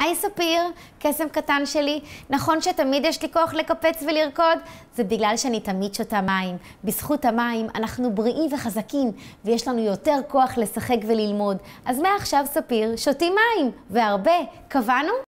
היי ספיר, קסם קטן שלי, נכון שתמיד יש לי כוח לקפץ ולרקוד? זה בגלל שאני תמיד שותה מים. בזכות המים אנחנו בריאים וחזקים, ויש לנו יותר כוח לשחק וללמוד. אז מעכשיו, ספיר, שותים מים, והרבה. קבענו?